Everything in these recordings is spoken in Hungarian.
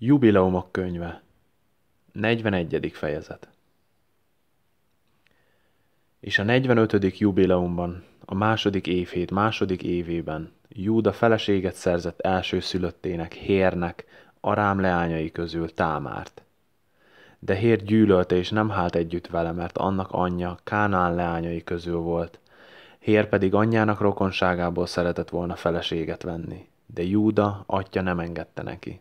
Jubileumok könyve 41. fejezet És a 45. jubileumban, a második évhét második évében Júda feleséget szerzett elsőszülöttének, Hérnek, Arám leányai közül Támárt. De Hér gyűlölte és nem hált együtt vele, mert annak anyja Kánán leányai közül volt, Hér pedig anyjának rokonságából szeretett volna feleséget venni, de Júda atya nem engedte neki.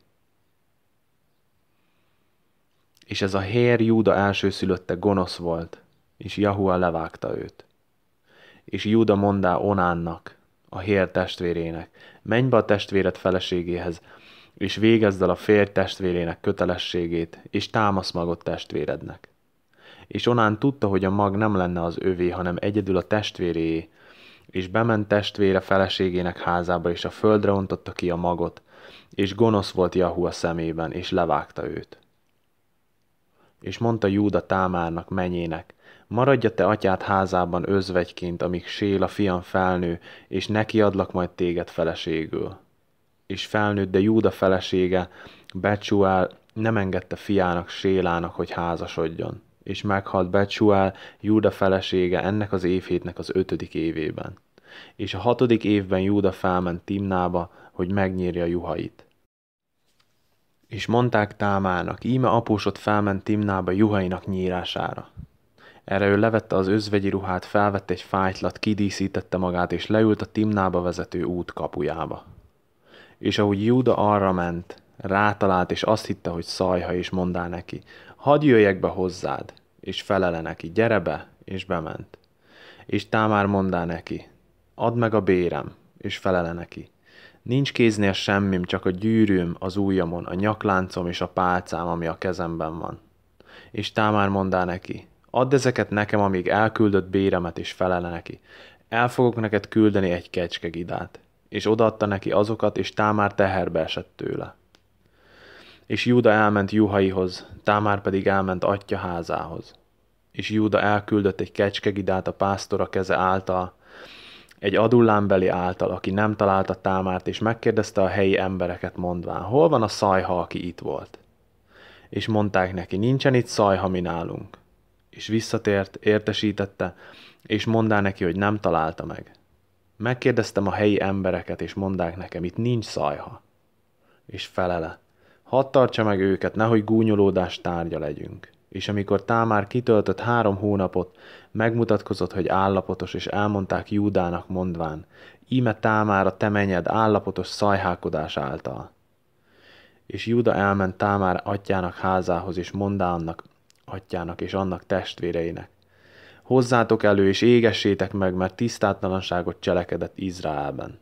És ez a hér Júda elsőszülötte gonosz volt, és Jahua levágta őt. És Júda mondá Onánnak, a hér testvérének, menj be a testvéred feleségéhez, és végezd el a férj testvérének kötelességét, és támasz magot testvérednek. És Onán tudta, hogy a mag nem lenne az övé, hanem egyedül a testvéréé, és bement testvére feleségének házába, és a földre ontotta ki a magot, és gonosz volt Jahua szemében, és levágta őt. És mondta Júda Támárnak, menyének, maradj a te atyád házában özvegyként, amíg a fiam felnő, és neki adlak majd téged feleségül. És felnőtt, de Júda felesége, Becsuel nem engedte fiának, Sélának, hogy házasodjon. És meghalt Becsuel, Júda felesége ennek az évhétnek az ötödik évében. És a hatodik évben Júda felment Timnába, hogy megnyírja juhait és mondták Támának, íme apósot felment Timnába juhainak nyírására. Erre ő levette az özvegyi ruhát, felvette egy fájtlat, kidíszítette magát, és leült a Timnába vezető út kapujába. És ahogy Júda arra ment, rátalált, és azt hitte, hogy szajha, és mondá neki, hadd jöjjek be hozzád, és felele neki, gyere be, és bement. És Támár mondá neki, add meg a bérem, és felele neki, Nincs kéznél semmim, csak a gyűrűm, az ujjamon, a nyakláncom és a pálcám, ami a kezemben van. És Támár mondá neki, add ezeket nekem, amíg elküldött béremet és felele neki. El fogok neked küldeni egy kecskegidát. És odaadta neki azokat, és Támár teherbe esett tőle. És Júda elment Juhaihoz, Támár pedig elment atya házához. És Júda elküldött egy kecskegidát a pásztora keze által, egy adullámbeli által, aki nem találta támát, és megkérdezte a helyi embereket mondván, hol van a szajha, aki itt volt? És mondták neki, nincsen itt szajha mi nálunk. És visszatért, értesítette, és mondá neki, hogy nem találta meg. Megkérdeztem a helyi embereket, és mondták nekem, itt nincs szajha. És felele, hadd tartsa meg őket, nehogy gúnyolódás tárgya legyünk. És amikor Támár kitöltött három hónapot, megmutatkozott, hogy állapotos, és elmondták Júdának mondván, íme Támár a temenyed állapotos szajhákodás által. És Júda elment Támár atyának házához, és mondá annak atyának és annak testvéreinek. Hozzátok elő, és égessétek meg, mert tisztátlanságot cselekedett Izraelben.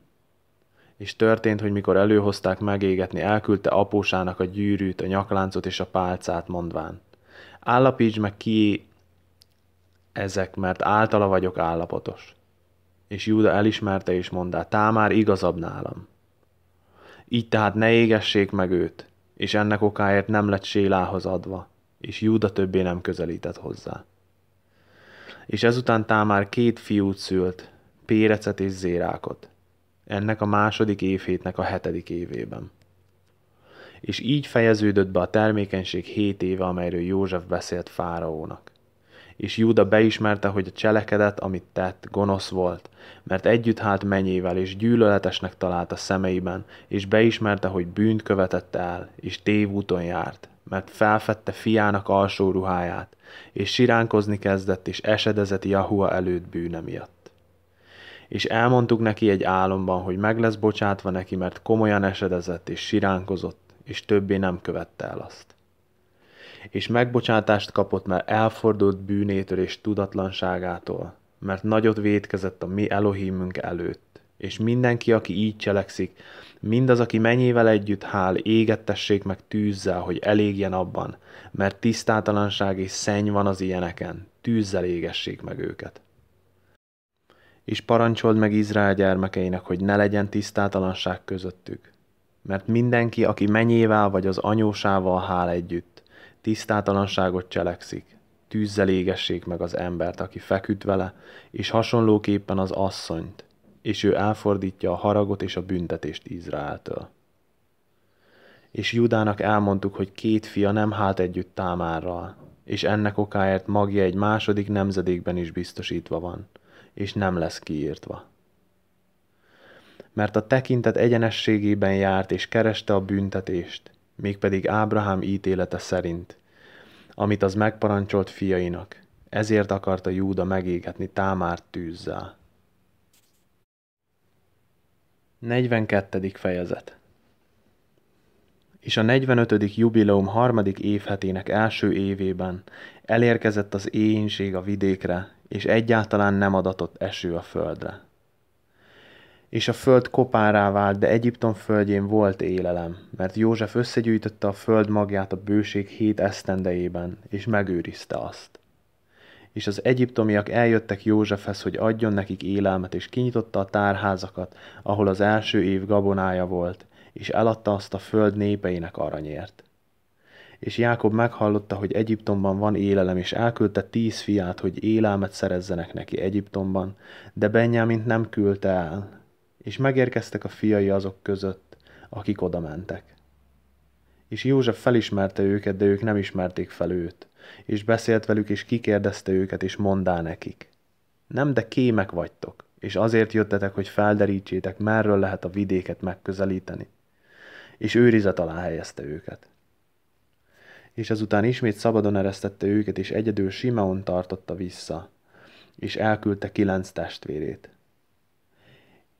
És történt, hogy mikor előhozták megégetni, elküldte apósának a gyűrűt, a nyakláncot és a pálcát, mondván állapítsd meg ki ezek, mert általa vagyok állapotos. És Júda elismerte és tá már igazabb nálam. Így tehát ne égessék meg őt, és ennek okáért nem lett Sélához adva, és Júda többé nem közelített hozzá. És ezután Támár két fiút szült, Pérecet és Zérákot, ennek a második évhétnek a hetedik évében és így fejeződött be a termékenység hét éve, amelyről József beszélt Fáraónak. És Júda beismerte, hogy a cselekedet, amit tett, gonosz volt, mert együtt hált mennyével, és gyűlöletesnek találta szemeiben, és beismerte, hogy bűnt követett el, és tévúton járt, mert felfedte fiának alsó ruháját, és siránkozni kezdett, és esedezett Jahua előtt bűne miatt és elmondtuk neki egy álomban, hogy meg lesz bocsátva neki, mert komolyan esedezett és siránkozott, és többé nem követte el azt. És megbocsátást kapott, mert elfordult bűnétől és tudatlanságától, mert nagyot vétkezett a mi Elohimünk előtt. És mindenki, aki így cselekszik, mindaz, aki mennyével együtt hál, égettessék meg tűzzel, hogy elégjen abban, mert tisztátalanság és szenny van az ilyeneken, tűzzel égessék meg őket és parancsold meg Izrael gyermekeinek, hogy ne legyen tisztátalanság közöttük, mert mindenki, aki menyével vagy az anyósával hál együtt, tisztátalanságot cselekszik, tűzzel égessék meg az embert, aki feküdt vele, és hasonlóképpen az asszonyt, és ő elfordítja a haragot és a büntetést Izraeltől. És Judának elmondtuk, hogy két fia nem hát együtt Támárral, és ennek okáért magja egy második nemzedékben is biztosítva van, és nem lesz kiírtva mert a tekintet egyenességében járt és kereste a büntetést, mégpedig Ábrahám ítélete szerint, amit az megparancsolt fiainak. Ezért akarta Júda megégetni Támárt tűzzel. 42. fejezet és a 45. jubileum harmadik évhetének első évében elérkezett az éjénység a vidékre, és egyáltalán nem adatott eső a földre és a föld kopárá vált, de Egyiptom földjén volt élelem, mert József összegyűjtötte a föld magját a bőség hét esztendejében, és megőrizte azt. És az egyiptomiak eljöttek Józsefhez, hogy adjon nekik élelmet, és kinyitotta a tárházakat, ahol az első év gabonája volt, és eladta azt a föld népeinek aranyért. És Jákob meghallotta, hogy Egyiptomban van élelem, és elküldte tíz fiát, hogy élelmet szerezzenek neki Egyiptomban, de Benjamint nem küldte el, és megérkeztek a fiai azok között, akik oda mentek. És József felismerte őket, de ők nem ismerték fel őt, és beszélt velük, és kikérdezte őket, és mondá nekik. Nem, de kémek vagytok, és azért jöttetek, hogy felderítsétek, merről lehet a vidéket megközelíteni. És őrizet alá helyezte őket. És ezután ismét szabadon eresztette őket, és egyedül Simeon tartotta vissza, és elküldte kilenc testvérét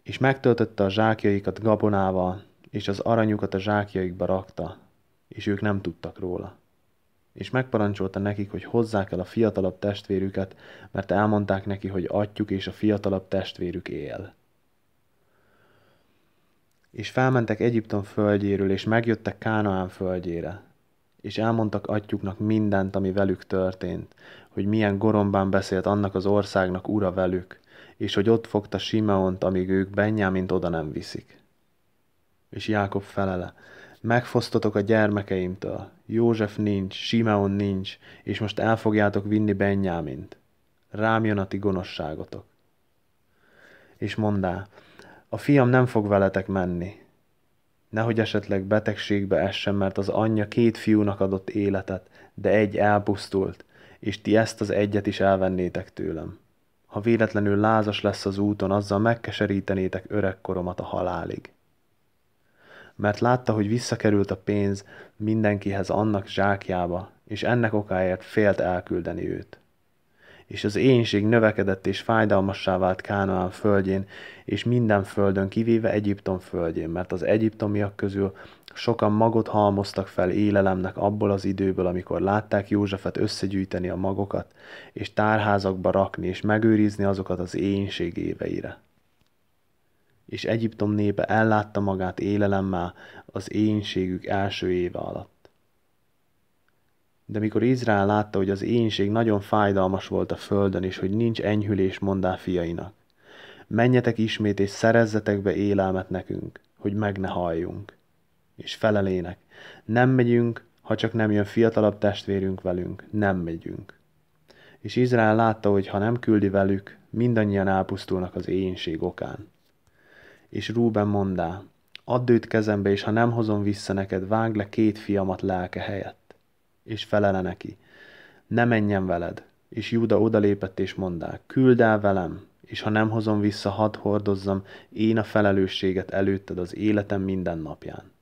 és megtöltötte a zsákjaikat gabonával, és az aranyukat a zsákjaikba rakta, és ők nem tudtak róla. És megparancsolta nekik, hogy hozzák el a fiatalabb testvérüket, mert elmondták neki, hogy atyjuk és a fiatalabb testvérük él. És felmentek Egyiptom földjéről, és megjöttek Kánaán földjére, és elmondtak atyuknak mindent, ami velük történt, hogy milyen gorombán beszélt annak az országnak ura velük, és hogy ott fogta Simeont, amíg ők Benyámint oda nem viszik. És Jákob felele, megfosztotok a gyermekeimtől, József nincs, Simeon nincs, és most el fogjátok vinni Benyámint. Rám jön a ti gonoszságotok. És mondá, a fiam nem fog veletek menni. Nehogy esetleg betegségbe essen, mert az anyja két fiúnak adott életet, de egy elpusztult, és ti ezt az egyet is elvennétek tőlem ha véletlenül lázas lesz az úton, azzal megkeserítenétek öregkoromat a halálig. Mert látta, hogy visszakerült a pénz mindenkihez annak zsákjába, és ennek okáért félt elküldeni őt. És az énség növekedett és fájdalmassá vált Kánaán földjén, és minden földön, kivéve Egyiptom földjén, mert az egyiptomiak közül Sokan magot halmoztak fel élelemnek abból az időből, amikor látták Józsefet összegyűjteni a magokat, és tárházakba rakni, és megőrizni azokat az éjénység éveire. És Egyiptom népe ellátta magát élelemmel az éjénységük első éve alatt. De mikor Izrael látta, hogy az énség nagyon fájdalmas volt a földön, és hogy nincs enyhülés, mondá fiainak. Menjetek ismét, és szerezzetek be élelmet nekünk, hogy meg ne halljunk és felelének. Nem megyünk, ha csak nem jön fiatalabb testvérünk velünk, nem megyünk. És Izrael látta, hogy ha nem küldi velük, mindannyian elpusztulnak az éjénység okán. És Rúben mondá, add őt kezembe, és ha nem hozom vissza neked, vág le két fiamat lelke helyett. És felele neki, ne menjen veled. És Júda odalépett és mondá, küld el velem, és ha nem hozom vissza, hadd hordozzam én a felelősséget előtted az életem minden napján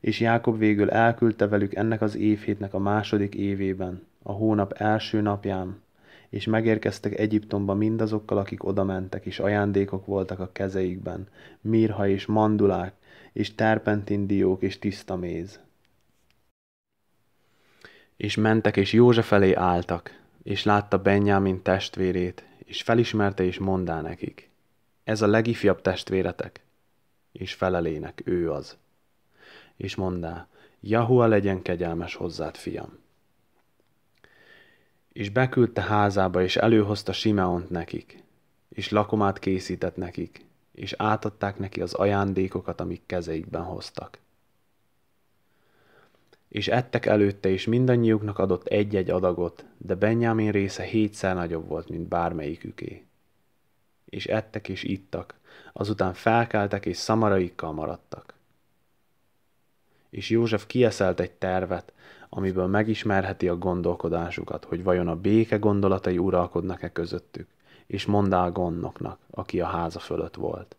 és Jákob végül elküldte velük ennek az évhétnek a második évében, a hónap első napján, és megérkeztek Egyiptomba mindazokkal, akik odamentek, és ajándékok voltak a kezeikben, mirha és mandulák, és terpentindiók és tiszta méz. És mentek, és József elé álltak, és látta Benjamin testvérét, és felismerte, és mondá nekik. Ez a legifjabb testvéretek, és felelének ő az és mondá, Jahua legyen kegyelmes hozzád, fiam. És beküldte házába, és előhozta Simeont nekik, és lakomát készített nekik, és átadták neki az ajándékokat, amik kezeikben hoztak. És ettek előtte, és mindannyiuknak adott egy-egy adagot, de Benjamin része hétszer nagyobb volt, mint bármelyiküké. És ettek és ittak, azután felkeltek, és szamaraikkal maradtak és József kieszelt egy tervet, amiből megismerheti a gondolkodásukat, hogy vajon a béke gondolatai uralkodnak-e közöttük, és mondd el gondnoknak, aki a háza fölött volt.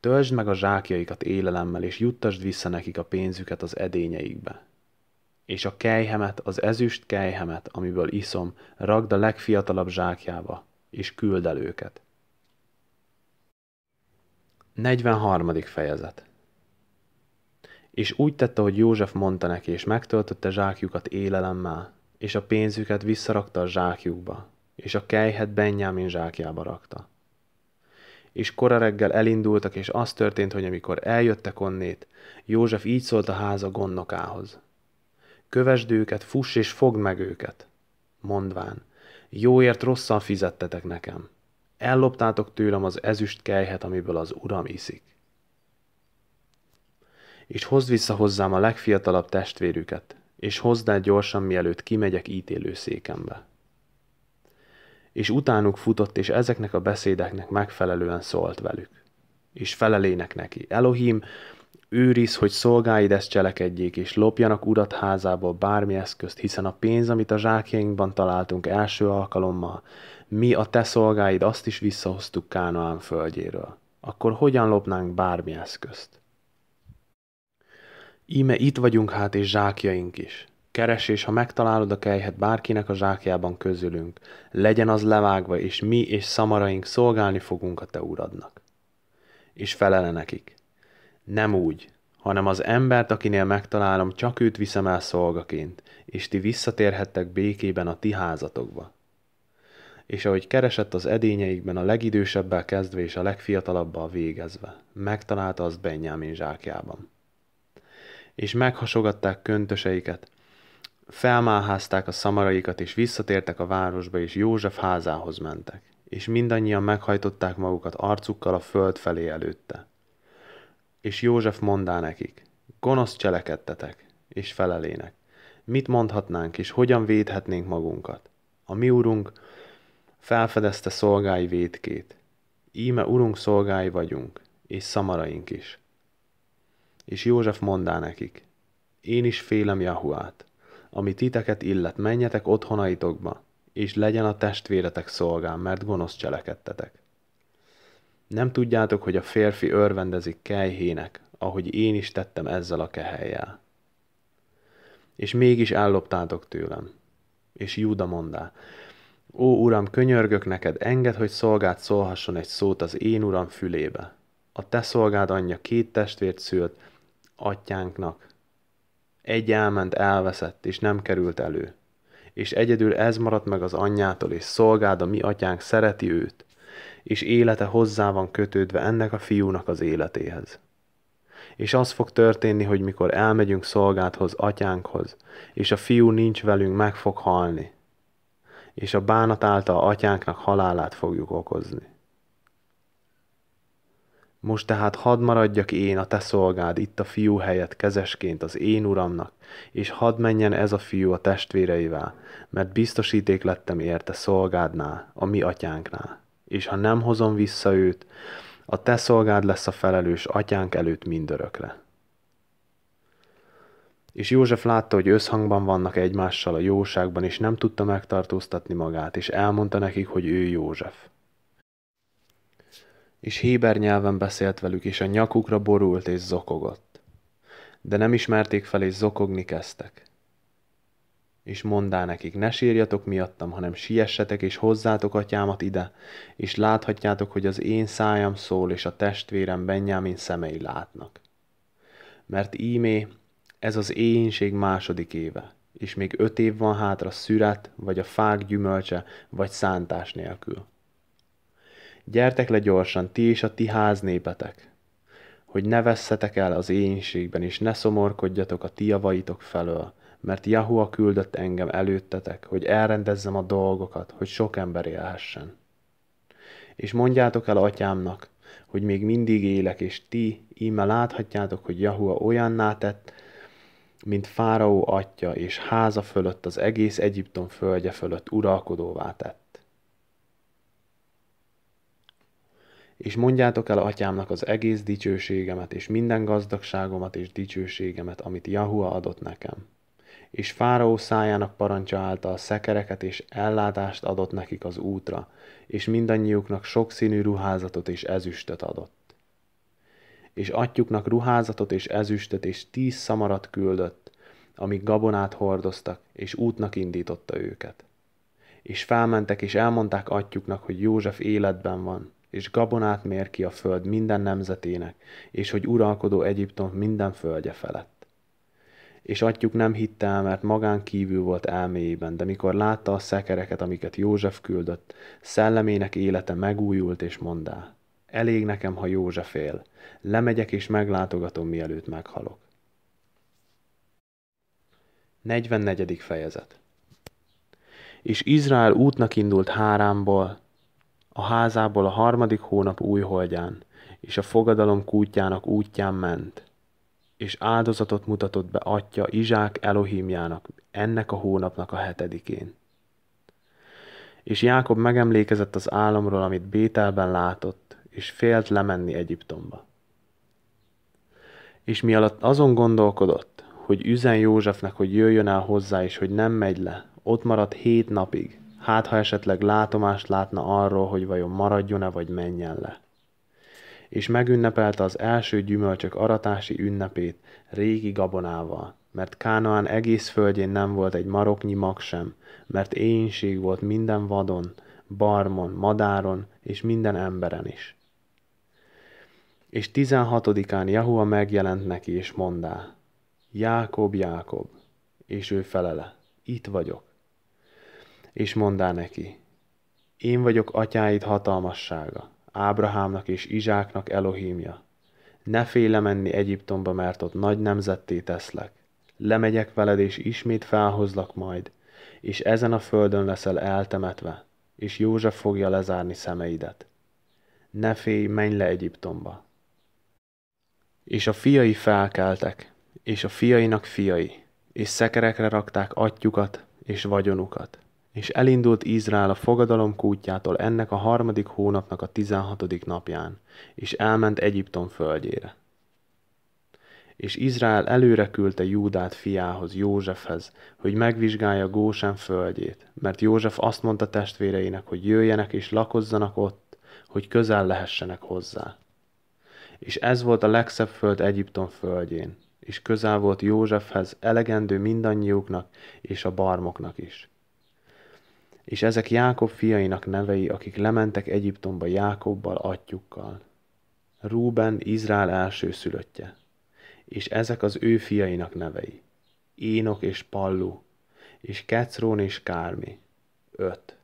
Töltsd meg a zsákjaikat élelemmel, és juttasd vissza nekik a pénzüket az edényeikbe. És a kejhemet, az ezüst kejhemet, amiből iszom, ragd a legfiatalabb zsákjába, és küld el őket. 43. fejezet és úgy tette, hogy József mondta neki, és megtöltötte zsákjukat élelemmel, és a pénzüket visszarakta a zsákjukba, és a kejhet Benjamin zsákjába rakta. És kora reggel elindultak, és az történt, hogy amikor eljöttek onnét, József így szólt a háza gondnokához. Kövesd őket, fuss és fogd meg őket, mondván, jóért rosszan fizettetek nekem. Elloptátok tőlem az ezüst kejhet, amiből az uram iszik és hozd vissza hozzám a legfiatalabb testvérüket, és hozd el gyorsan, mielőtt kimegyek ítélőszékembe. És utánuk futott, és ezeknek a beszédeknek megfelelően szólt velük. És felelének neki, Elohim, őriz, hogy szolgáid ezt cselekedjék, és lopjanak urat házából bármi eszközt, hiszen a pénz, amit a zsákjainkban találtunk első alkalommal, mi a te szolgáid azt is visszahoztuk Kánaán földjéről. Akkor hogyan lopnánk bármi eszközt? Íme itt vagyunk hát és zsákjaink is. Keres és ha megtalálod a kejhet bárkinek a zsákjában közülünk, legyen az levágva, és mi és szamaraink szolgálni fogunk a te uradnak. És felele nekik. Nem úgy, hanem az embert, akinél megtalálom, csak őt viszem el szolgaként, és ti visszatérhettek békében a ti házatokba. És ahogy keresett az edényeikben a legidősebbel kezdve és a legfiatalabbal végezve, megtalálta azt Benjamin zsákjában és meghasogatták köntöseiket. Felmálházták a szamaraikat, és visszatértek a városba, és József házához mentek, és mindannyian meghajtották magukat arcukkal a föld felé előtte. És József mondá nekik, gonosz cselekedtetek, és felelének. Mit mondhatnánk, és hogyan védhetnénk magunkat? A mi urunk felfedezte szolgái védkét. Íme urunk szolgái vagyunk, és szamaraink is. És József mondá nekik, én is félem Jahuát, ami titeket illet, menjetek otthonaitokba, és legyen a testvéretek szolgám, mert gonosz cselekedtetek. Nem tudjátok, hogy a férfi örvendezik kejhének, ahogy én is tettem ezzel a kehelyjel. És mégis elloptátok tőlem. És Júda mondá, Ó, uram, könyörgök neked, enged, hogy szolgád szólhasson egy szót az én uram fülébe. A te szolgád anyja két testvért szült, atyánknak. Egy elment elveszett, és nem került elő. És egyedül ez maradt meg az anyjától, és szolgád a mi atyánk szereti őt, és élete hozzá van kötődve ennek a fiúnak az életéhez. És az fog történni, hogy mikor elmegyünk szolgádhoz, atyánkhoz, és a fiú nincs velünk, meg fog halni, és a bánat által atyánknak halálát fogjuk okozni. Most tehát hadd maradjak én, a te szolgád, itt a fiú helyett kezesként az én uramnak, és hadd menjen ez a fiú a testvéreivel, mert biztosíték lettem érte szolgádnál, a mi atyánknál. És ha nem hozom vissza őt, a te szolgád lesz a felelős atyánk előtt mindörökre. És József látta, hogy összhangban vannak egymással a jóságban, és nem tudta megtartóztatni magát, és elmondta nekik, hogy ő József és héber nyelven beszélt velük, és a nyakukra borult és zokogott. De nem ismerték fel, és zokogni kezdtek. És mondá nekik, ne sírjatok miattam, hanem siessetek, és hozzátok atyámat ide, és láthatjátok, hogy az én szájam szól, és a testvérem Benjamin szemei látnak. Mert ímé, ez az éjénység második éve, és még öt év van hátra szüret, vagy a fák gyümölcse, vagy szántás nélkül. Gyertek le gyorsan, ti és a ti háznépetek, hogy ne vesszetek el az éjénységben, és ne szomorkodjatok a ti javaitok felől, mert Jahua küldött engem előttetek, hogy elrendezzem a dolgokat, hogy sok ember élhessen. És mondjátok el atyámnak, hogy még mindig élek, és ti íme láthatjátok, hogy Jahua olyanná tett, mint Fáraó atya és háza fölött az egész Egyiptom földje fölött uralkodóvá tett. és mondjátok el atyámnak az egész dicsőségemet, és minden gazdagságomat és dicsőségemet, amit Jahua adott nekem. És Fáraó szájának parancsa által szekereket és ellátást adott nekik az útra, és mindannyiuknak sokszínű ruházatot és ezüstöt adott. És atyuknak ruházatot és ezüstöt és tíz szamarat küldött, amik gabonát hordoztak, és útnak indította őket. És felmentek és elmondták atyuknak, hogy József életben van, és gabonát mér ki a föld minden nemzetének, és hogy uralkodó Egyiptom minden földje felett. És atyuk nem hitte el, mert magán kívül volt elméjében, de mikor látta a szekereket, amiket József küldött, szellemének élete megújult és mondá, elég nekem, ha József él, lemegyek és meglátogatom, mielőtt meghalok. 44. fejezet És Izrael útnak indult Háránból, a házából a harmadik hónap újholdján, és a fogadalom kútjának útján ment, és áldozatot mutatott be atya Izsák Elohimjának ennek a hónapnak a hetedikén. És Jákob megemlékezett az álomról, amit Bételben látott, és félt lemenni Egyiptomba. És mi alatt azon gondolkodott, hogy üzen Józsefnek, hogy jöjjön el hozzá, és hogy nem megy le, ott maradt hét napig – hát ha esetleg látomást látna arról, hogy vajon maradjon-e vagy menjen le. És megünnepelte az első gyümölcsök aratási ünnepét régi gabonával, mert Kánaán egész földjén nem volt egy maroknyi mag sem, mert éjénység volt minden vadon, barmon, madáron és minden emberen is. És tizenhatodikán Jahua megjelent neki és mondá, Jákob, Jákob, és ő felele, itt vagyok és mondá neki, én vagyok atyáid hatalmassága, Ábrahámnak és Izsáknak elohimja. Ne félj menni Egyiptomba, mert ott nagy nemzetté teszlek. Lemegyek veled, és ismét felhozlak majd, és ezen a földön leszel eltemetve, és József fogja lezárni szemeidet. Ne félj, menj le Egyiptomba. És a fiai felkeltek, és a fiainak fiai, és szekerekre rakták atyukat és vagyonukat és elindult Izrael a fogadalom kútjától ennek a harmadik hónapnak a tizenhatodik napján, és elment Egyiptom földjére. És Izrael előre küldte Júdát fiához, Józsefhez, hogy megvizsgálja Gósen földjét, mert József azt mondta testvéreinek, hogy jöjjenek és lakozzanak ott, hogy közel lehessenek hozzá. És ez volt a legszebb föld Egyiptom földjén, és közel volt Józsefhez elegendő mindannyiuknak és a barmoknak is és ezek Jákob fiainak nevei, akik lementek Egyiptomba Jákobbal, atyukkal. Rúben, Izrael első szülöttje. És ezek az ő fiainak nevei. Énok és Pallu, és Kecrón és Kármi, Öt.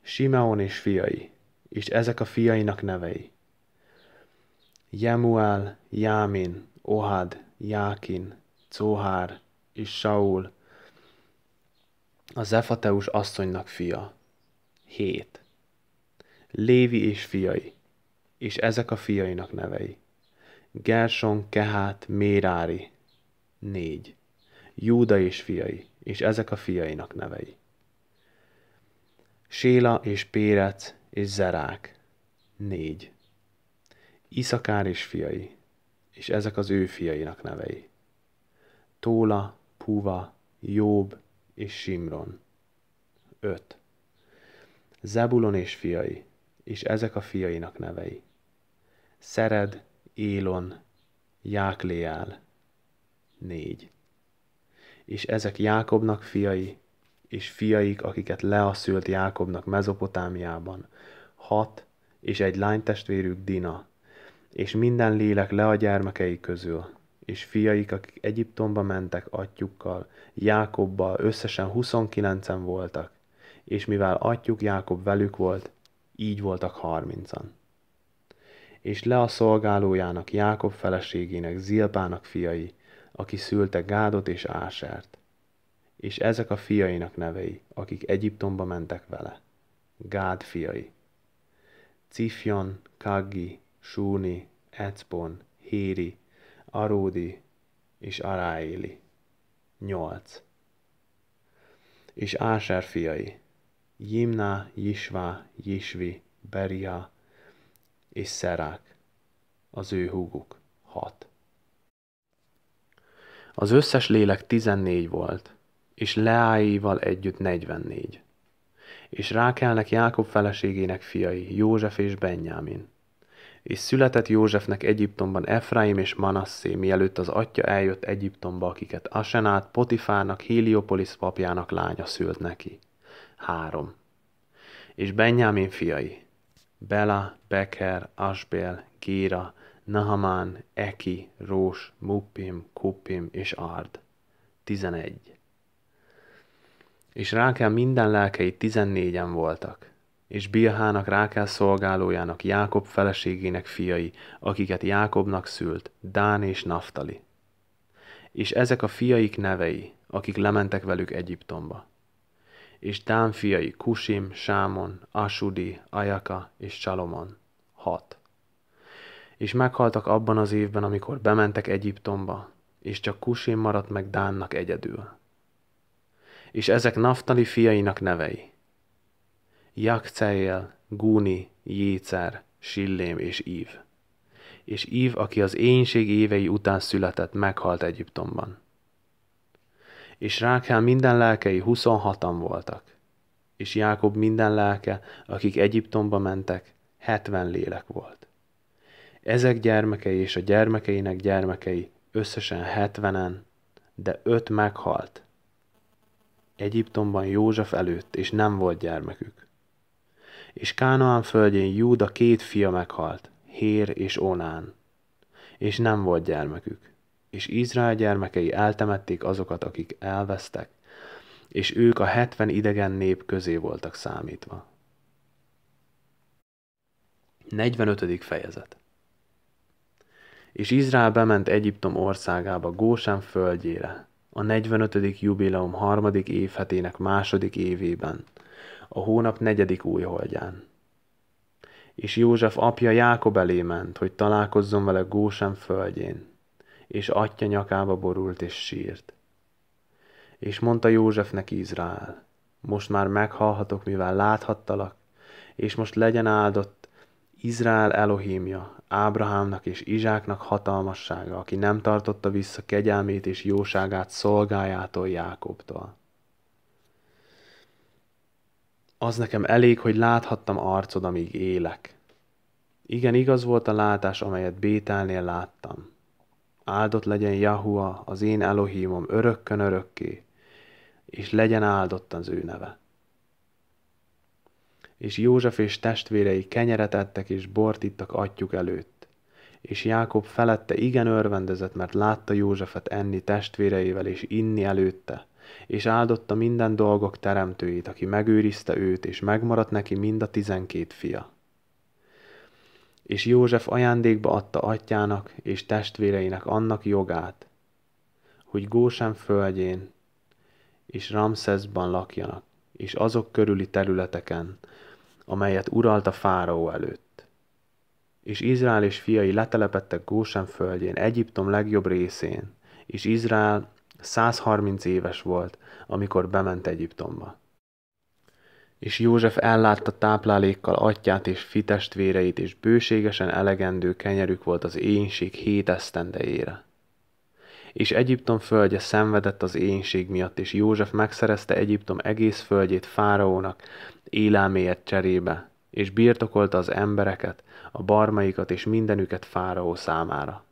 Simeon és fiai, és ezek a fiainak nevei. Jemuel, Jámin, Ohad, Jákin, Cóhár és Saul, a Zefateus asszonynak fia. 7. Lévi és fiai, és ezek a fiainak nevei. Gerson, Kehát, Mérári. Négy. Júda és fiai, és ezek a fiainak nevei. Séla és Pérec és Zerák. Négy. Iszakár és fiai, és ezek az ő fiainak nevei. Tóla, Puva, Jób, és Simron. 5. Zebulon és fiai, és ezek a fiainak nevei. Szered, Élon, Jákléál. 4. És ezek Jákobnak fiai, és fiaik, akiket Lea szült Jákobnak Mezopotámiában. 6. És egy lánytestvérük Dina, és minden lélek Lea gyermekei közül és fiaik, akik Egyiptomba mentek atyukkal, Jákobbal, összesen 29-en voltak, és mivel atyuk Jákob velük volt, így voltak 30-an. És le a szolgálójának Jákob feleségének Zilpának fiai, aki szülte Gádot és Ásert. És ezek a fiainak nevei, akik Egyiptomba mentek vele. Gád fiai. Cifjon, Kaggi, Súni, Ecpon, Héri, Aródi és Aráéli. 8. És Áser fiai, Jimná, Jisvá, Jisvi, Beria és Szerák, az ő húguk. 6. Az összes lélek 14 volt, és Leáival együtt 44. És kellnek Jákob feleségének fiai, József és Benyámin és született Józsefnek Egyiptomban Efraim és Manasszé, mielőtt az atya eljött Egyiptomba, akiket Asenát, Potifának, Heliopolis papjának lánya szült neki. 3. És Benjamin fiai, Bela, Beker, Asbel, Géra, Nahamán, Eki, Rós, Muppim, Kupim és Ard. 11. És Rákel minden lelkei tizennégyen voltak és Bilhának Rákel szolgálójának, Jákob feleségének fiai, akiket Jákobnak szült, Dán és Naftali. És ezek a fiaik nevei, akik lementek velük Egyiptomba. És Dán fiai Kusim, Sámon, Asudi, Ajaka és Csalomon. Hat. És meghaltak abban az évben, amikor bementek Egyiptomba, és csak Kusim maradt meg Dánnak egyedül. És ezek Naftali fiainak nevei, Jakcájel, Guni, Jécer, Sillém és Ív. És Ív, aki az énség évei után született, meghalt Egyiptomban. És Rákhel minden lelkei 26-an voltak, és Jákob minden lelke, akik Egyiptomba mentek, hetven lélek volt. Ezek gyermekei és a gyermekeinek gyermekei összesen hetvenen, de öt meghalt. Egyiptomban József előtt, és nem volt gyermekük és Kánaán földjén Júda két fia meghalt, Hér és Onán, és nem volt gyermekük. És Izrael gyermekei eltemették azokat, akik elvesztek, és ők a hetven idegen nép közé voltak számítva. 45. fejezet És Izrael bement Egyiptom országába, Gósen földjére, a 45. jubileum harmadik évhetének második évében, a hónap negyedik új És József apja Jákob elé ment, hogy találkozzon vele Gósen földjén, és atya nyakába borult és sírt. És mondta Józsefnek Izrael, most már meghalhatok, mivel láthattalak, és most legyen áldott Izrael Elohimja, Ábrahámnak és Izsáknak hatalmassága, aki nem tartotta vissza kegyelmét és jóságát szolgájától Jákobtól az nekem elég, hogy láthattam arcod, amíg élek. Igen, igaz volt a látás, amelyet Bételnél láttam. Áldott legyen Jahua, az én Elohimom, örökkön örökké, és legyen áldott az ő neve. És József és testvérei kenyeret ettek és bort ittak atyuk előtt. És Jákob felette igen örvendezett, mert látta Józsefet enni testvéreivel és inni előtte – és áldotta minden dolgok teremtőjét, aki megőrizte őt, és megmaradt neki mind a tizenkét fia. És József ajándékba adta atyának és testvéreinek annak jogát, hogy Gósen földjén és Ramszeszban lakjanak, és azok körüli területeken, amelyet uralt a fáraó előtt. És Izrael és fiai letelepettek Gósen földjén, Egyiptom legjobb részén, és Izrael 130 éves volt, amikor bement Egyiptomba. És József ellátta táplálékkal atyát és fitestvéreit, és bőségesen elegendő kenyerük volt az éjség hét esztendejére. És Egyiptom földje szenvedett az éjség miatt, és József megszerezte Egyiptom egész földjét fáraónak élelméért cserébe, és birtokolta az embereket, a barmaikat és mindenüket fáraó számára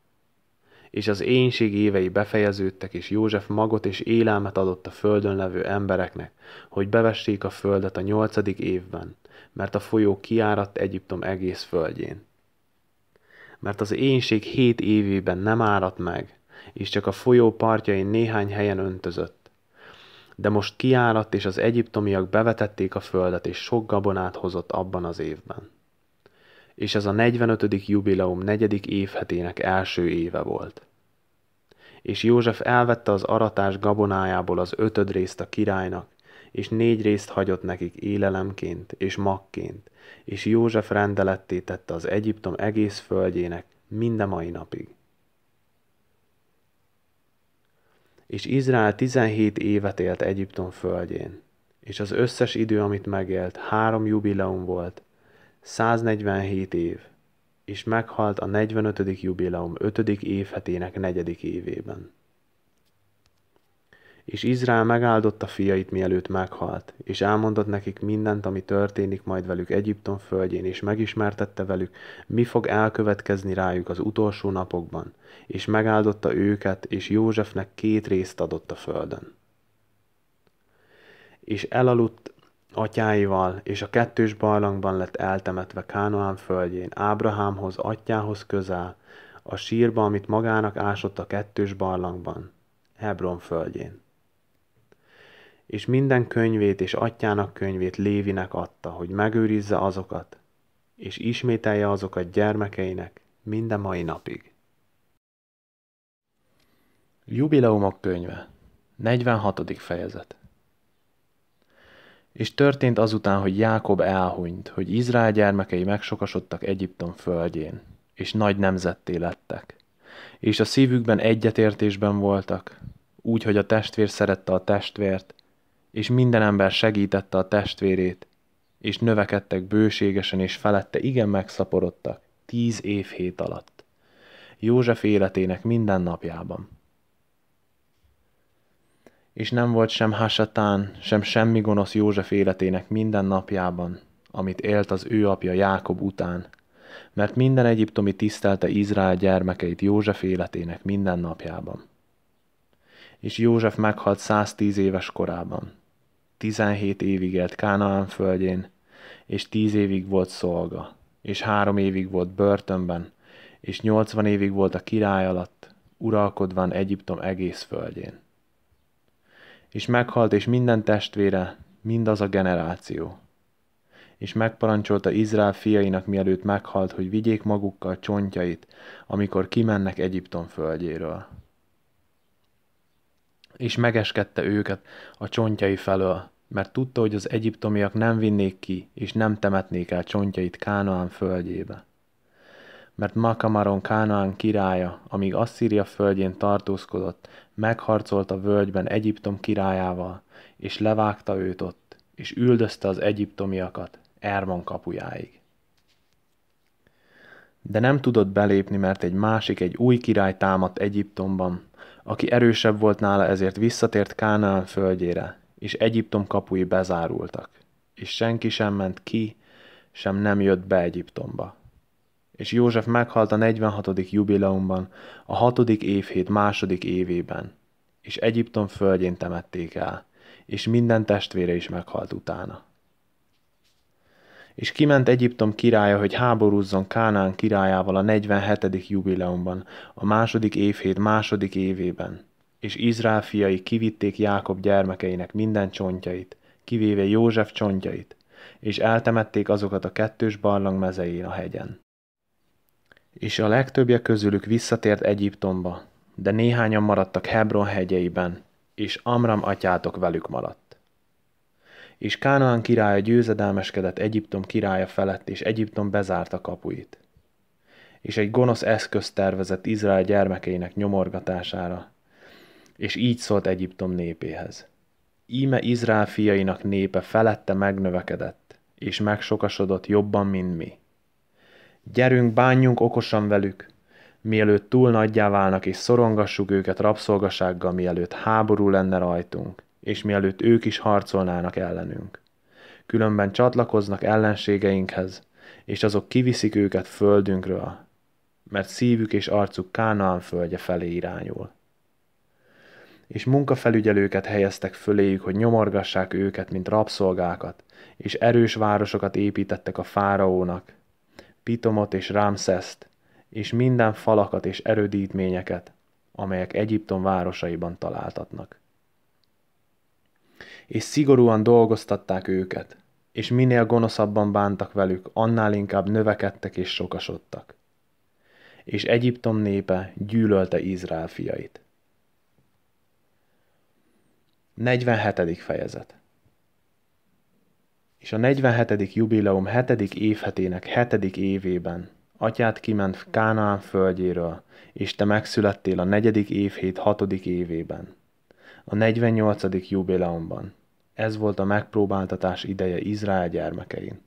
és az énség évei befejeződtek, és József magot és élelmet adott a földön levő embereknek, hogy bevessék a földet a nyolcadik évben, mert a folyó kiáradt Egyiptom egész földjén. Mert az énség hét évében nem áradt meg, és csak a folyó partjain néhány helyen öntözött. De most kiáradt, és az egyiptomiak bevetették a földet, és sok gabonát hozott abban az évben és ez a 45. jubileum negyedik évhetének első éve volt. És József elvette az aratás gabonájából az ötöd részt a királynak, és négy részt hagyott nekik élelemként és magként, és József rendeletté tette az Egyiptom egész földjének minden mai napig. És Izrael 17 évet élt Egyiptom földjén, és az összes idő, amit megélt, három jubileum volt, 147 év, és meghalt a 45. jubileum 5. évhetének 4. évében. És Izrael megáldotta fiait, mielőtt meghalt, és elmondott nekik mindent, ami történik majd velük Egyiptom földjén, és megismertette velük, mi fog elkövetkezni rájuk az utolsó napokban, és megáldotta őket, és Józsefnek két részt adott a földön. És elaludt atyáival, és a kettős barlangban lett eltemetve Kánoán földjén, Ábrahámhoz, atyához közel, a sírba, amit magának ásott a kettős barlangban, Hebron földjén. És minden könyvét és atyának könyvét Lévinek adta, hogy megőrizze azokat, és ismételje azokat gyermekeinek minden mai napig. Jubileumok könyve 46. fejezet és történt azután, hogy Jákob elhunyt, hogy Izrael gyermekei megsokasodtak Egyiptom földjén, és nagy nemzetté lettek. És a szívükben egyetértésben voltak, úgy, hogy a testvér szerette a testvért, és minden ember segítette a testvérét, és növekedtek bőségesen, és felette igen megszaporodtak, tíz év hét alatt. József életének minden napjában és nem volt sem hasatán, sem semmi gonosz József életének minden napjában, amit élt az ő apja Jákob után, mert minden egyiptomi tisztelte Izrael gyermekeit József életének minden napjában. És József meghalt 110 éves korában. 17 évig élt Kánaán földjén, és 10 évig volt szolga, és három évig volt börtönben, és 80 évig volt a király alatt, uralkodván Egyiptom egész földjén és meghalt, és minden testvére, mindaz a generáció. És megparancsolta Izrael fiainak, mielőtt meghalt, hogy vigyék magukkal csontjait, amikor kimennek Egyiptom földjéről. És megeskedte őket a csontjai felől, mert tudta, hogy az egyiptomiak nem vinnék ki, és nem temetnék el csontjait Kánaán földjébe mert Makamaron Kánaán királya, amíg Asszíria földjén tartózkodott, megharcolt a völgyben Egyiptom királyával, és levágta őt ott, és üldözte az egyiptomiakat Ermon kapujáig. De nem tudott belépni, mert egy másik, egy új király támadt Egyiptomban, aki erősebb volt nála, ezért visszatért Kánaán földjére, és Egyiptom kapui bezárultak, és senki sem ment ki, sem nem jött be Egyiptomba és József meghalt a 46. jubileumban, a 6. évhét második évében, és Egyiptom földjén temették el, és minden testvére is meghalt utána. És kiment Egyiptom királya, hogy háborúzzon Kánán királyával a 47. jubileumban, a második évhét második évében, és Izrael fiai kivitték Jákob gyermekeinek minden csontjait, kivéve József csontjait, és eltemették azokat a kettős barlang mezején a hegyen és a legtöbbje közülük visszatért Egyiptomba, de néhányan maradtak Hebron hegyeiben, és Amram atyátok velük maradt. És Kánaán királya győzedelmeskedett Egyiptom királya felett, és Egyiptom bezárta kapuit. És egy gonosz eszköz tervezett Izrael gyermekeinek nyomorgatására, és így szólt Egyiptom népéhez. Íme Izrael fiainak népe felette megnövekedett, és megsokasodott jobban, mint mi Gyerünk, bánjunk okosan velük, mielőtt túl nagyjá válnak, és szorongassuk őket rabszolgasággal, mielőtt háború lenne rajtunk, és mielőtt ők is harcolnának ellenünk. Különben csatlakoznak ellenségeinkhez, és azok kiviszik őket földünkről, mert szívük és arcuk Kánaán földje felé irányul. És munkafelügyelőket helyeztek föléjük, hogy nyomorgassák őket, mint rabszolgákat, és erős városokat építettek a fáraónak, Pitomot és Rámszeszt, és minden falakat és erődítményeket, amelyek Egyiptom városaiban találtatnak. És szigorúan dolgoztatták őket, és minél gonoszabban bántak velük, annál inkább növekedtek és sokasodtak. És Egyiptom népe gyűlölte Izrael fiait. 47. fejezet és a 47. jubileum 7. évhetének 7. évében atyát kiment Kánaán földjéről, és te megszülettél a 4. évhét 6. évében. A 48. jubileumban. Ez volt a megpróbáltatás ideje Izrael gyermekein.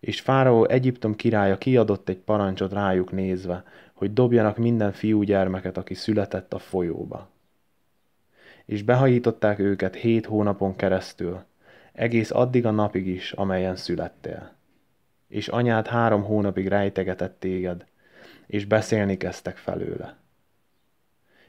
És Fáraó Egyiptom királya kiadott egy parancsot rájuk nézve, hogy dobjanak minden fiú gyermeket, aki született a folyóba. És behajították őket hét hónapon keresztül, egész addig a napig is, amelyen születtél. És anyád három hónapig rejtegetett téged, és beszélni kezdtek felőle.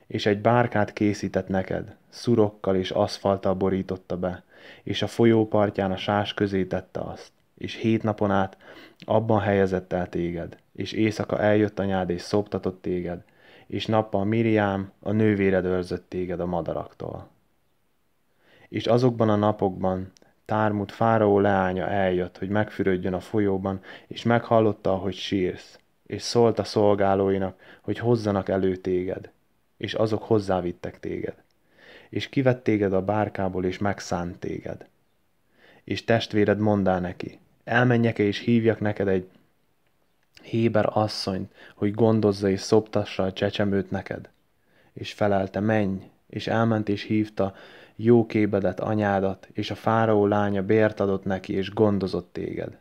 És egy bárkát készített neked, szurokkal és aszfalttal borította be, és a folyópartján a sás közé tette azt, és hét napon át abban helyezett el téged, és éjszaka eljött anyád és szoptatott téged, és nappal Miriam a nővéred őrzött téged a madaraktól. És azokban a napokban Tármut fáraó leánya eljött, hogy megfürödjön a folyóban, és meghallotta, hogy sírsz, és szólt a szolgálóinak, hogy hozzanak elő téged, és azok hozzávittek téged. És kivett téged a bárkából, és megszánt téged. És testvéred mondá neki, elmenjek-e és hívjak neked egy Héber asszonyt, hogy gondozza és szoptassa a csecsemőt neked. És felelte, menj, és elment és hívta jó kébedet anyádat, és a fáraó lánya bért adott neki, és gondozott téged.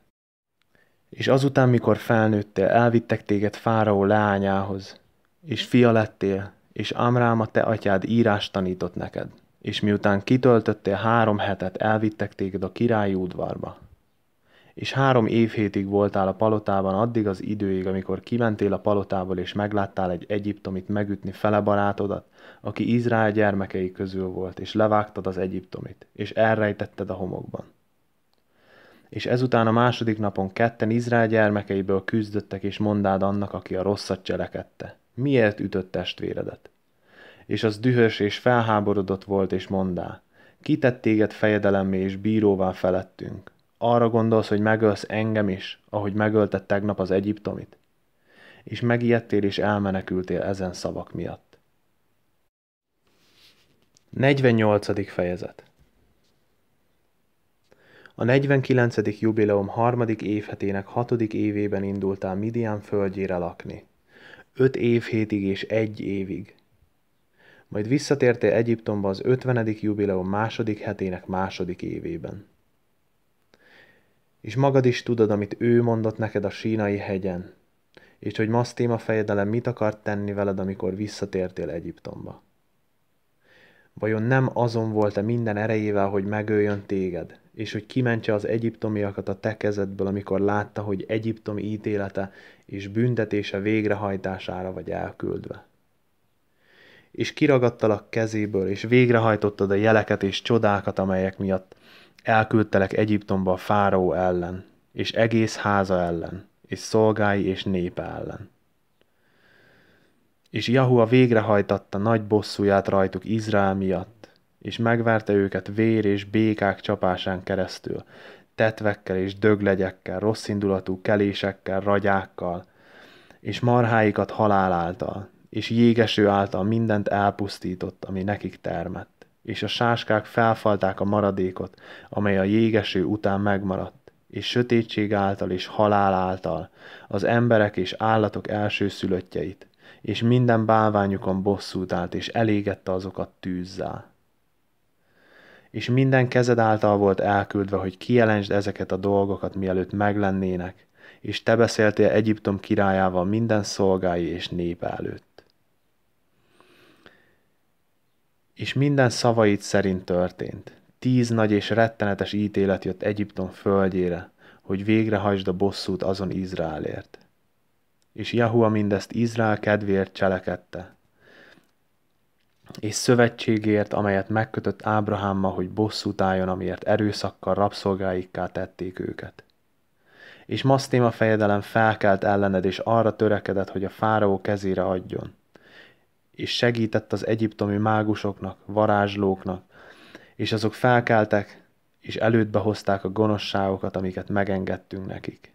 És azután, mikor felnőttél, elvittek téged fáraó leányához, és fia lettél, és Amrám a te atyád írás tanított neked. És miután kitöltöttél három hetet, elvittek téged a királyi udvarba, és három évhétig voltál a palotában addig az időig, amikor kimentél a palotából és megláttál egy egyiptomit megütni fele barátodat, aki Izrael gyermekei közül volt, és levágtad az egyiptomit, és elrejtetted a homokban. És ezután a második napon ketten Izrael gyermekeiből küzdöttek, és mondád annak, aki a rosszat cselekedte. Miért ütött testvéredet? És az dühös és felháborodott volt, és mondá, kitett téged fejedelemmé és bíróvá felettünk arra gondolsz, hogy megölsz engem is, ahogy megöltett tegnap az egyiptomit? És megijedtél és elmenekültél ezen szavak miatt. 48. fejezet A 49. jubileum harmadik évhetének hatodik évében indultál Midian földjére lakni. Öt év hétig és egy évig. Majd visszatértél Egyiptomba az 50. jubileum második hetének második évében és magad is tudod, amit ő mondott neked a sínai hegyen, és hogy Masztéma fejedelem mit akart tenni veled, amikor visszatértél Egyiptomba. Vajon nem azon volt-e minden erejével, hogy megöljön téged, és hogy kimentse az egyiptomiakat a te kezedből, amikor látta, hogy Egyiptomi ítélete és büntetése végrehajtására vagy elküldve? És kiragadtalak kezéből, és végrehajtottad a jeleket és csodákat, amelyek miatt elküldtelek Egyiptomba a fáraó ellen, és egész háza ellen, és szolgái és népe ellen. És Jahua végrehajtatta nagy bosszúját rajtuk Izrael miatt, és megverte őket vér és békák csapásán keresztül, tetvekkel és döglegyekkel, rosszindulatú kelésekkel, ragyákkal, és marháikat halál által, és jégeső által mindent elpusztított, ami nekik termett és a sáskák felfalták a maradékot, amely a jégeső után megmaradt, és sötétség által és halál által, az emberek és állatok első szülöttjeit, és minden bálványukon bosszút állt, és elégette azokat tűzzel. És minden kezed által volt elküldve, hogy kijelentsd ezeket a dolgokat, mielőtt meglennének, és te beszéltél Egyiptom királyával minden szolgái és népe előtt. és minden szavait szerint történt. Tíz nagy és rettenetes ítélet jött Egyiptom földjére, hogy végrehajtsd a bosszút azon Izraelért. És Jahua mindezt Izrael kedvéért cselekedte, és szövetségért, amelyet megkötött Ábrahámmal, hogy bosszút álljon, amiért erőszakkal rabszolgáikká tették őket. És Masztéma fejedelem felkelt ellened, és arra törekedett, hogy a fáraó kezére adjon és segített az egyiptomi mágusoknak, varázslóknak, és azok felkeltek, és elődbe hozták a gonoszságokat, amiket megengedtünk nekik.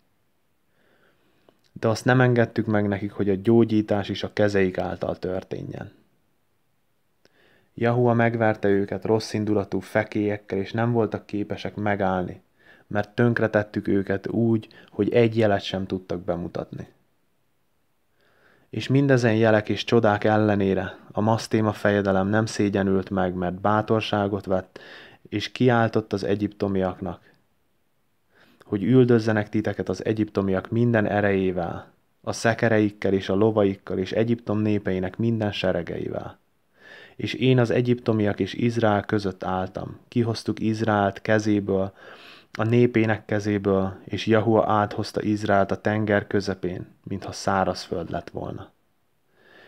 De azt nem engedtük meg nekik, hogy a gyógyítás is a kezeik által történjen. Jahua megverte őket rossz indulatú fekélyekkel, és nem voltak képesek megállni, mert tönkretettük őket úgy, hogy egy jelet sem tudtak bemutatni. És mindezen jelek és csodák ellenére a masztéma fejedelem nem szégyenült meg, mert bátorságot vett, és kiáltott az egyiptomiaknak, hogy üldözzenek titeket az egyiptomiak minden erejével, a szekereikkel és a lovaikkal és Egyiptom népeinek minden seregeivel. És én az egyiptomiak és Izrael között álltam, kihoztuk Izraelt kezéből, a népének kezéből, és Jahua áthozta Izraelt a tenger közepén, mintha szárazföld lett volna.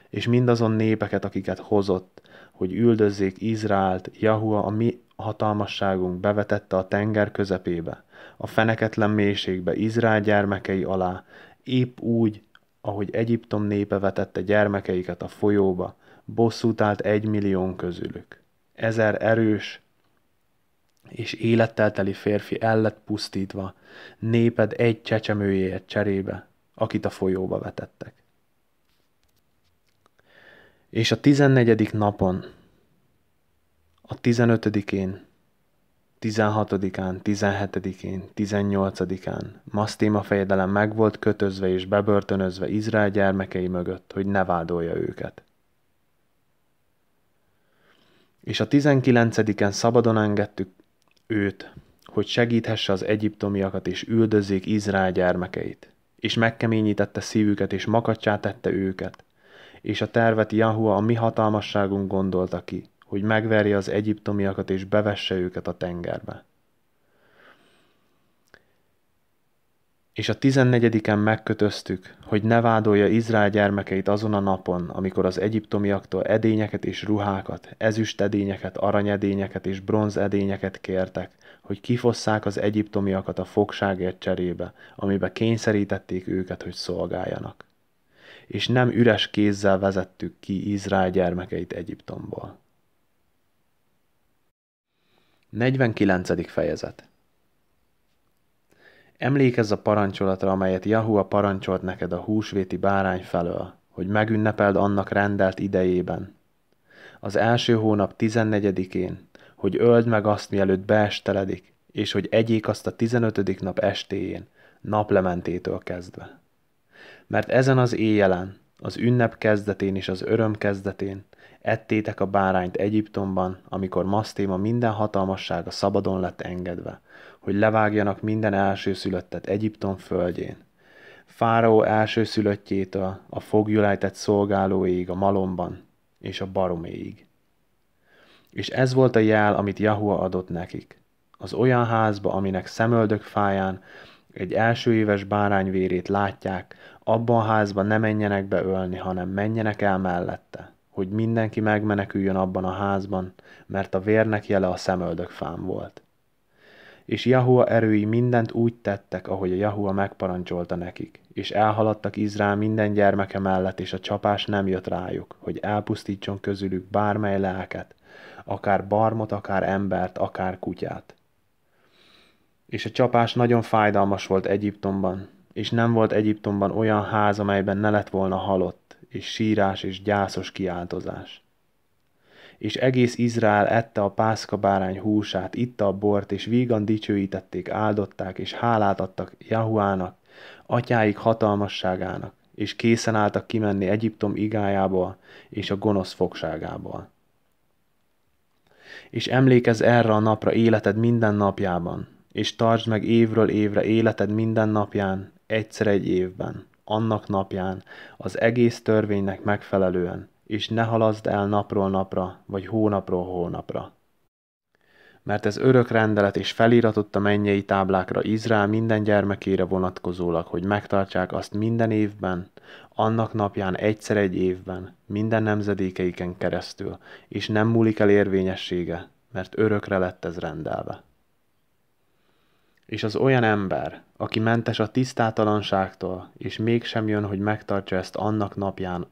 És mindazon népeket, akiket hozott, hogy üldözzék Izraelt, Jahua a mi hatalmasságunk bevetette a tenger közepébe, a feneketlen mélységbe Izrael gyermekei alá, épp úgy, ahogy Egyiptom népe vetette gyermekeiket a folyóba, bosszút állt egy millión közülük. Ezer erős, és élettel teli férfi el lett pusztítva, néped egy csecsemőjéért cserébe, akit a folyóba vetettek. És a tizennegyedik napon, a tizenötödikén, tizenhatodikán, tizenhetedikén, tizennyolcadikán Masztéma fejedelem meg volt kötözve és bebörtönözve Izrael gyermekei mögött, hogy ne vádolja őket és a 19-en szabadon engedtük őt, hogy segíthesse az egyiptomiakat és üldözzék Izrael gyermekeit. És megkeményítette szívüket, és makacsát tette őket. És a tervet Jahua a mi hatalmasságunk gondolta ki, hogy megverje az egyiptomiakat és bevesse őket a tengerbe. És a tizennegyediken megkötöztük, hogy ne vádolja Izrael gyermekeit azon a napon, amikor az egyiptomiaktól edényeket és ruhákat, ezüstedényeket, aranyedényeket és bronzedényeket kértek, hogy kifosszák az egyiptomiakat a fogságért cserébe, amibe kényszerítették őket, hogy szolgáljanak. És nem üres kézzel vezettük ki Izrael gyermekeit Egyiptomból. 49. fejezet Emlékezz a parancsolatra, amelyet Jahua parancsolt neked a húsvéti bárány felől, hogy megünnepeld annak rendelt idejében. Az első hónap 14-én, hogy öld meg azt, mielőtt beesteledik, és hogy egyék azt a 15. nap estéjén, naplementétől kezdve. Mert ezen az éjjelen, az ünnep kezdetén és az öröm kezdetén ettétek a bárányt Egyiptomban, amikor Masztéma minden hatalmassága szabadon lett engedve – hogy levágjanak minden elsőszülöttet Egyiptom földjén. Fáraó elsőszülöttjét a, a fogjulájtett szolgálóig a malomban és a baroméig. És ez volt a jel, amit Jahua adott nekik. Az olyan házba, aminek szemöldök fáján egy első éves bárányvérét látják, abban a házban ne menjenek be ölni, hanem menjenek el mellette, hogy mindenki megmeneküljön abban a házban, mert a vérnek jele a szemöldök fán volt és Jahua erői mindent úgy tettek, ahogy a Jahua megparancsolta nekik, és elhaladtak Izrael minden gyermeke mellett, és a csapás nem jött rájuk, hogy elpusztítson közülük bármely lelket, akár barmot, akár embert, akár kutyát. És a csapás nagyon fájdalmas volt Egyiptomban, és nem volt Egyiptomban olyan ház, amelyben ne lett volna halott, és sírás és gyászos kiáltozás és egész Izrael ette a pászka bárány húsát, itta a bort, és vígan dicsőítették, áldották, és hálát adtak Jahuának, atyáik hatalmasságának, és készen álltak kimenni Egyiptom igájából és a gonosz fogságából. És emlékezz erre a napra életed minden napjában, és tartsd meg évről évre életed minden napján, egyszer egy évben, annak napján, az egész törvénynek megfelelően, és ne halaszd el napról napra, vagy hónapról hónapra. Mert ez örök rendelet és feliratott a mennyei táblákra Izrael minden gyermekére vonatkozólag, hogy megtartsák azt minden évben, annak napján egyszer egy évben, minden nemzedékeiken keresztül, és nem múlik el érvényessége, mert örökre lett ez rendelve. És az olyan ember, aki mentes a tisztátalanságtól, és mégsem jön, hogy megtartsa ezt annak napján,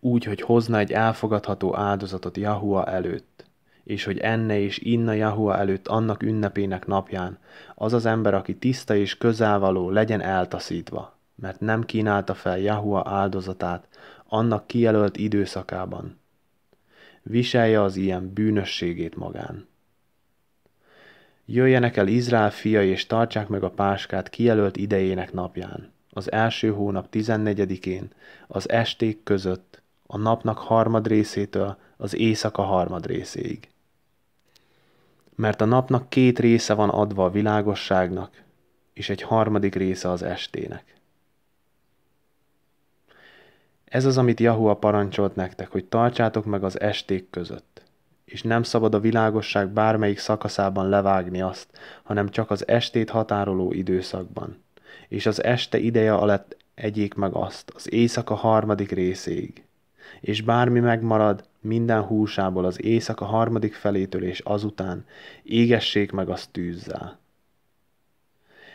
úgy, hogy hozna egy elfogadható áldozatot Jahua előtt, és hogy enne és inna Jahua előtt annak ünnepének napján az az ember, aki tiszta és közelvaló, legyen eltaszítva, mert nem kínálta fel Jahua áldozatát annak kijelölt időszakában. Viselje az ilyen bűnösségét magán. Jöjjenek el Izrael fiai, és tartsák meg a páskát kijelölt idejének napján, az első hónap 14-én, az esték között, a napnak harmad részétől az éjszaka harmad részéig. Mert a napnak két része van adva a világosságnak, és egy harmadik része az estének. Ez az, amit Jahua parancsolt nektek, hogy tartsátok meg az esték között, és nem szabad a világosság bármelyik szakaszában levágni azt, hanem csak az estét határoló időszakban, és az este ideje alatt egyék meg azt, az éjszaka harmadik részéig és bármi megmarad, minden húsából az éjszaka harmadik felétől és azután, égessék meg azt tűzzel.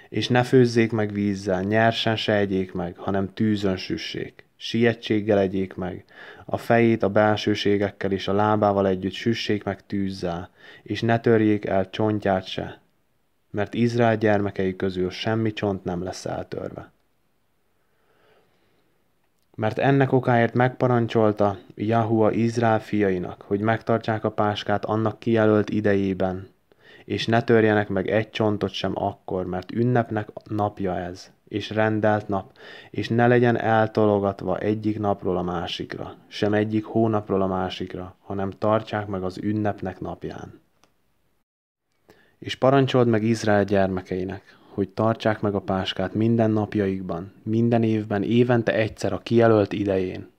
És ne főzzék meg vízzel, nyersen se egyék meg, hanem tűzön süssék. Sietséggel egyék meg, a fejét a belsőségekkel és a lábával együtt süssék meg tűzzel, és ne törjék el csontját se, mert Izrael gyermekei közül semmi csont nem lesz eltörve. Mert ennek okáért megparancsolta Jahua Izrael fiainak, hogy megtartsák a páskát annak kijelölt idejében, és ne törjenek meg egy csontot sem akkor, mert ünnepnek napja ez, és rendelt nap, és ne legyen eltologatva egyik napról a másikra, sem egyik hónapról a másikra, hanem tartsák meg az ünnepnek napján. És parancsold meg Izrael gyermekeinek, hogy tartsák meg a páskát minden napjaikban, minden évben, évente egyszer a kijelölt idején.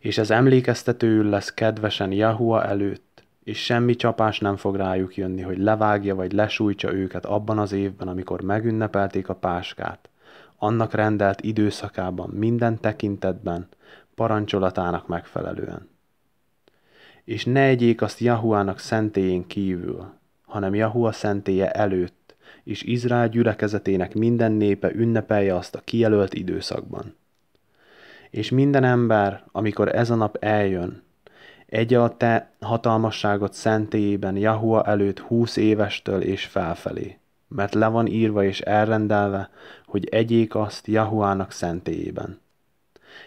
És ez emlékeztetőül lesz kedvesen Jahua előtt, és semmi csapás nem fog rájuk jönni, hogy levágja vagy lesújtsa őket abban az évben, amikor megünnepelték a páskát. Annak rendelt időszakában, minden tekintetben, parancsolatának megfelelően. És ne egyék azt Jahuának szentélyén kívül, hanem Jahua szentélye előtt, és Izrael gyülekezetének minden népe ünnepelje azt a kijelölt időszakban. És minden ember, amikor ez a nap eljön, egy a te hatalmasságot szentélyében Jahua előtt húsz évestől és felfelé, mert le van írva és elrendelve, hogy egyék azt Jahuának szentélyében.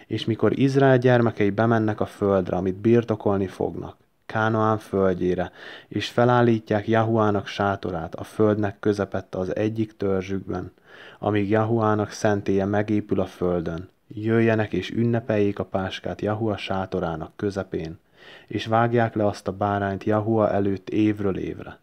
És mikor Izrael gyermekei bemennek a földre, amit birtokolni fognak, Kánoán földjére, és felállítják Jahuának sátorát a földnek közepette az egyik törzsükben, amíg Jahuának szentéje megépül a földön. Jöjjenek és ünnepeljék a páskát Jahua sátorának közepén, és vágják le azt a bárányt Jahua előtt évről évre.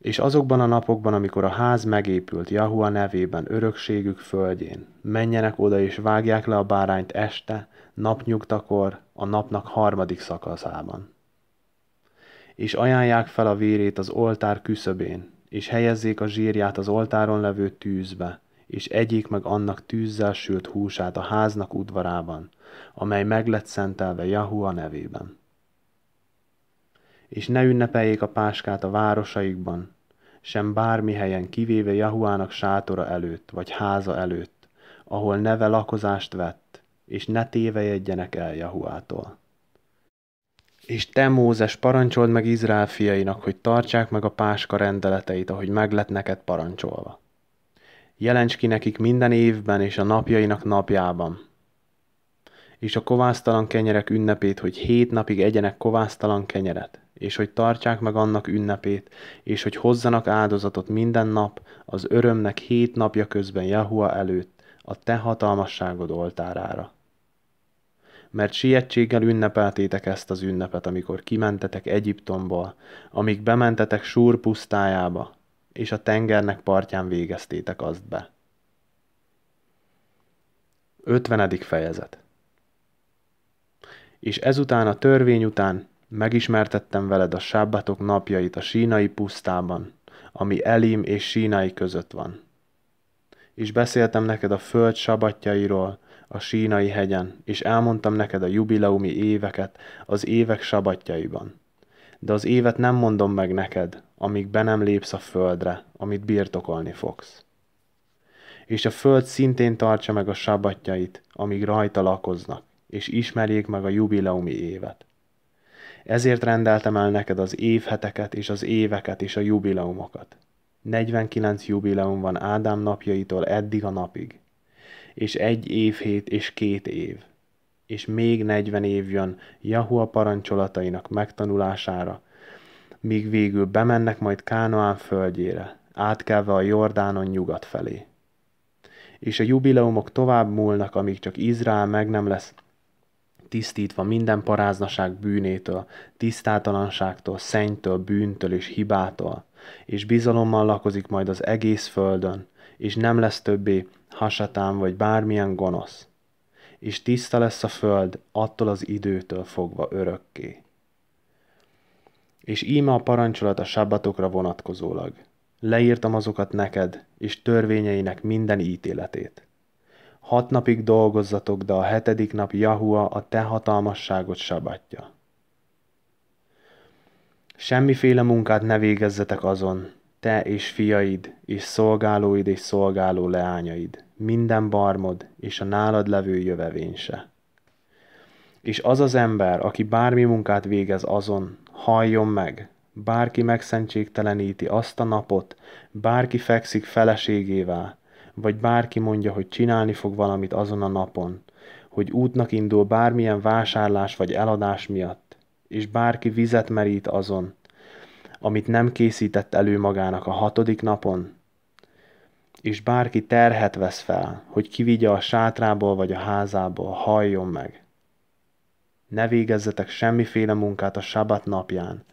És azokban a napokban, amikor a ház megépült Jahua nevében örökségük földjén, menjenek oda és vágják le a bárányt este, napnyugtakor, a napnak harmadik szakaszában. És ajánlják fel a vérét az oltár küszöbén, és helyezzék a zsírját az oltáron levő tűzbe, és egyék meg annak tűzzel sült húsát a háznak udvarában, amely meg lett szentelve Jahua nevében. És ne ünnepeljék a páskát a városaikban, sem bármi helyen kivéve Jahuának sátora előtt, vagy háza előtt, ahol neve lakozást vett, és ne tévejedjenek el Jahuától. És te, Mózes, parancsold meg Izrael fiainak, hogy tartsák meg a páska rendeleteit, ahogy meg lett neked parancsolva. Jelents ki nekik minden évben és a napjainak napjában. És a kovásztalan kenyerek ünnepét, hogy hét napig egyenek kovásztalan kenyeret, és hogy tartsák meg annak ünnepét, és hogy hozzanak áldozatot minden nap az örömnek hét napja közben Jahua előtt a te hatalmasságod oltárára mert sietséggel ünnepeltétek ezt az ünnepet, amikor kimentetek Egyiptomból, amíg bementetek Súr pusztájába, és a tengernek partján végeztétek azt be. 50. fejezet És ezután a törvény után megismertettem veled a sábbatok napjait a sínai pusztában, ami Elim és sínai között van. És beszéltem neked a föld sabatjairól, a sínai hegyen, és elmondtam neked a jubileumi éveket az évek sabatjaiban. De az évet nem mondom meg neked, amíg be nem lépsz a földre, amit birtokolni fogsz. És a föld szintén tartsa meg a sabatjait, amíg rajta lakoznak, és ismerjék meg a jubileumi évet. Ezért rendeltem el neked az évheteket és az éveket és a jubileumokat. 49 jubileum van Ádám napjaitól eddig a napig és egy hét és két év, és még negyven év jön Jahua parancsolatainak megtanulására, míg végül bemennek majd Kánoán földjére, átkelve a Jordánon nyugat felé. És a jubileumok tovább múlnak, amíg csak Izrael meg nem lesz tisztítva minden paráznaság bűnétől, tisztátalanságtól, szennytől, bűntől és hibától, és bizalommal lakozik majd az egész földön, és nem lesz többé hasatán vagy bármilyen gonosz, és tiszta lesz a föld attól az időtől fogva örökké. És íme a parancsolat a sabbatokra vonatkozólag. Leírtam azokat neked, és törvényeinek minden ítéletét. Hat napig dolgozzatok, de a hetedik nap Jahua a te hatalmasságot sabatja. Semmiféle munkát ne végezzetek azon, te és fiaid, és szolgálóid és szolgáló leányaid, minden barmod és a nálad levő jövevényse. És az az ember, aki bármi munkát végez azon, halljon meg, bárki megszentségteleníti azt a napot, bárki fekszik feleségével, vagy bárki mondja, hogy csinálni fog valamit azon a napon, hogy útnak indul bármilyen vásárlás vagy eladás miatt, és bárki vizet merít azon, amit nem készített elő magának a hatodik napon, és bárki terhet vesz fel, hogy kivigye a sátrából vagy a házából, halljon meg. Ne végezzetek semmiféle munkát a sabat napján,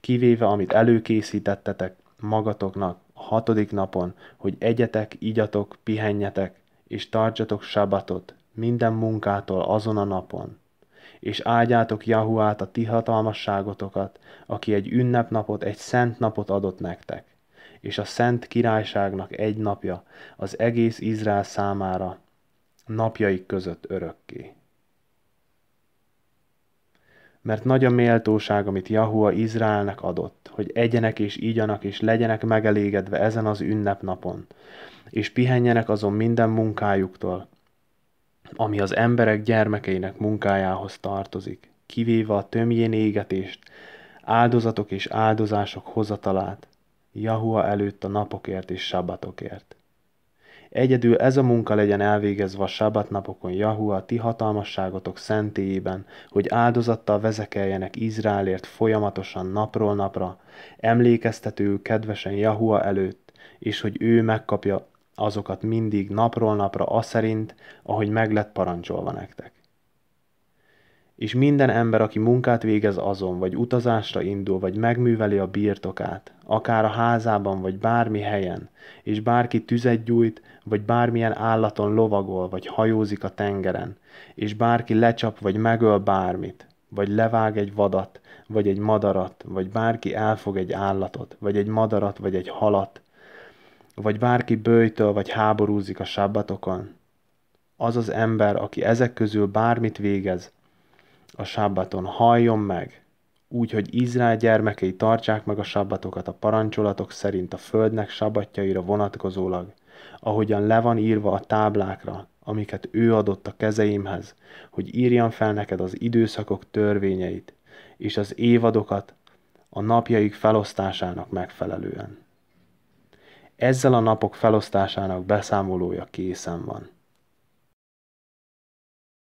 kivéve amit előkészítettetek magatoknak a hatodik napon, hogy egyetek, igyatok, pihenjetek, és tartsatok sabatot minden munkától azon a napon. És áldjátok Jahuát a ti hatalmasságotokat, aki egy ünnepnapot, egy szent napot adott nektek és a szent királyságnak egy napja az egész Izrael számára napjaik között örökké. Mert nagy a méltóság, amit Jahua Izraelnek adott, hogy egyenek és ígyanak és legyenek megelégedve ezen az ünnepnapon, és pihenjenek azon minden munkájuktól, ami az emberek gyermekeinek munkájához tartozik, kivéve a tömjén égetést, áldozatok és áldozások hozatalát, Jahua előtt a napokért és sabatokért. Egyedül ez a munka legyen elvégezve a sabat napokon Jahua ti hatalmasságotok szentélyében, hogy áldozattal vezekeljenek Izraelért folyamatosan napról napra, emlékeztető kedvesen Jahua előtt, és hogy ő megkapja azokat mindig napról napra szerint, ahogy meg lett parancsolva nektek és minden ember, aki munkát végez azon, vagy utazásra indul, vagy megműveli a birtokát, akár a házában, vagy bármi helyen, és bárki tüzet gyújt, vagy bármilyen állaton lovagol, vagy hajózik a tengeren, és bárki lecsap, vagy megöl bármit, vagy levág egy vadat, vagy egy madarat, vagy bárki elfog egy állatot, vagy egy madarat, vagy egy halat, vagy bárki bőjtől, vagy háborúzik a sabbatokon. Az az ember, aki ezek közül bármit végez, a sábbaton halljon meg, úgy, hogy Izrael gyermekei tartsák meg a sabbatokat a parancsolatok szerint a földnek sabbatjaira vonatkozólag, ahogyan le van írva a táblákra, amiket ő adott a kezeimhez, hogy írjam fel neked az időszakok törvényeit, és az évadokat a napjaik felosztásának megfelelően. Ezzel a napok felosztásának beszámolója készen van.